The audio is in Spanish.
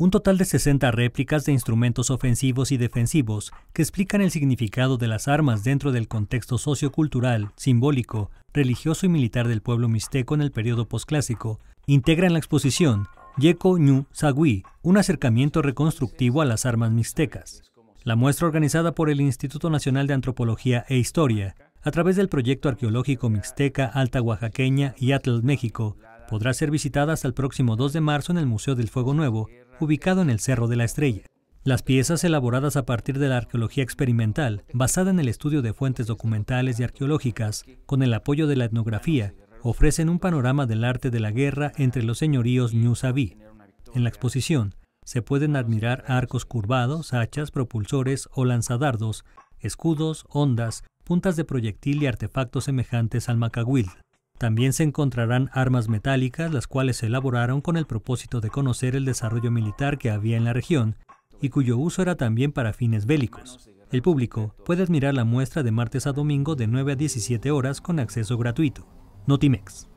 un total de 60 réplicas de instrumentos ofensivos y defensivos que explican el significado de las armas dentro del contexto sociocultural, simbólico, religioso y militar del pueblo mixteco en el periodo posclásico, integran la exposición Yeko Ñu Sagui, un acercamiento reconstructivo a las armas mixtecas. La muestra organizada por el Instituto Nacional de Antropología e Historia, a través del proyecto arqueológico Mixteca Alta Oaxaqueña y Atlas México, podrá ser visitada hasta el próximo 2 de marzo en el Museo del Fuego Nuevo ubicado en el Cerro de la Estrella. Las piezas elaboradas a partir de la arqueología experimental, basada en el estudio de fuentes documentales y arqueológicas, con el apoyo de la etnografía, ofrecen un panorama del arte de la guerra entre los señoríos Savi. En la exposición se pueden admirar arcos curvados, hachas, propulsores o lanzadardos, escudos, ondas, puntas de proyectil y artefactos semejantes al macahuil. También se encontrarán armas metálicas, las cuales se elaboraron con el propósito de conocer el desarrollo militar que había en la región y cuyo uso era también para fines bélicos. El público puede admirar la muestra de martes a domingo de 9 a 17 horas con acceso gratuito. Notimex.